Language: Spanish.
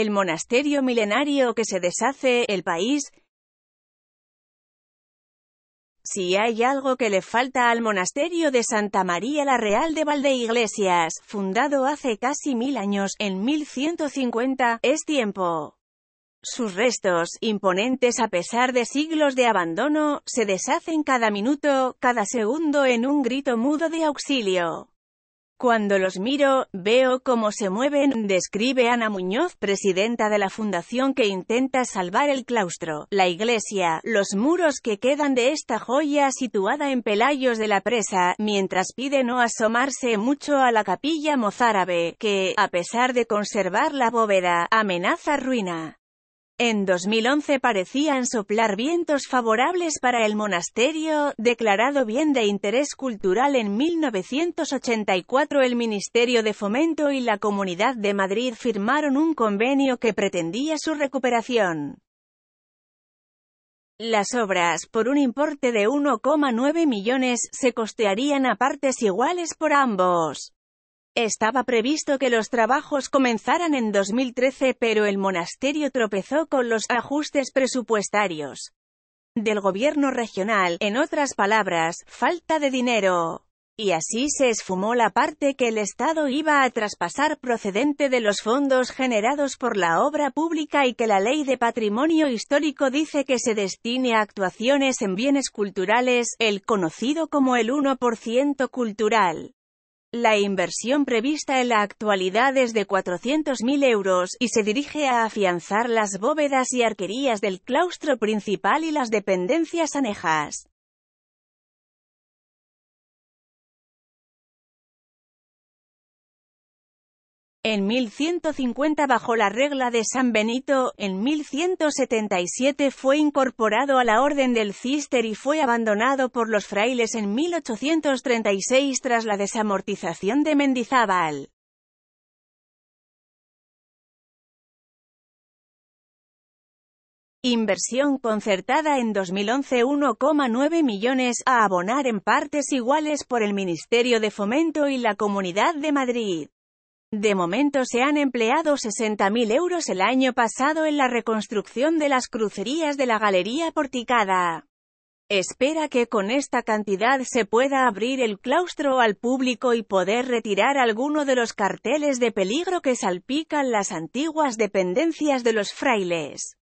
el monasterio milenario que se deshace, el país. Si hay algo que le falta al monasterio de Santa María la Real de Valdeiglesias, fundado hace casi mil años, en 1150, es tiempo. Sus restos, imponentes a pesar de siglos de abandono, se deshacen cada minuto, cada segundo en un grito mudo de auxilio. Cuando los miro, veo cómo se mueven, describe Ana Muñoz, presidenta de la fundación que intenta salvar el claustro, la iglesia, los muros que quedan de esta joya situada en Pelayos de la Presa, mientras pide no asomarse mucho a la capilla mozárabe, que, a pesar de conservar la bóveda, amenaza ruina. En 2011 parecían soplar vientos favorables para el monasterio, declarado bien de interés cultural en 1984 el Ministerio de Fomento y la Comunidad de Madrid firmaron un convenio que pretendía su recuperación. Las obras, por un importe de 1,9 millones, se costearían a partes iguales por ambos. Estaba previsto que los trabajos comenzaran en 2013 pero el monasterio tropezó con los ajustes presupuestarios del gobierno regional, en otras palabras, falta de dinero. Y así se esfumó la parte que el Estado iba a traspasar procedente de los fondos generados por la obra pública y que la Ley de Patrimonio Histórico dice que se destine a actuaciones en bienes culturales, el conocido como el 1% cultural. La inversión prevista en la actualidad es de 400.000 euros, y se dirige a afianzar las bóvedas y arquerías del claustro principal y las dependencias anejas. En 1150 bajo la regla de San Benito, en 1177 fue incorporado a la Orden del Cister y fue abandonado por los frailes en 1836 tras la desamortización de Mendizábal. Inversión concertada en 2011 1,9 millones a abonar en partes iguales por el Ministerio de Fomento y la Comunidad de Madrid. De momento se han empleado 60.000 euros el año pasado en la reconstrucción de las crucerías de la Galería Porticada. Espera que con esta cantidad se pueda abrir el claustro al público y poder retirar alguno de los carteles de peligro que salpican las antiguas dependencias de los frailes.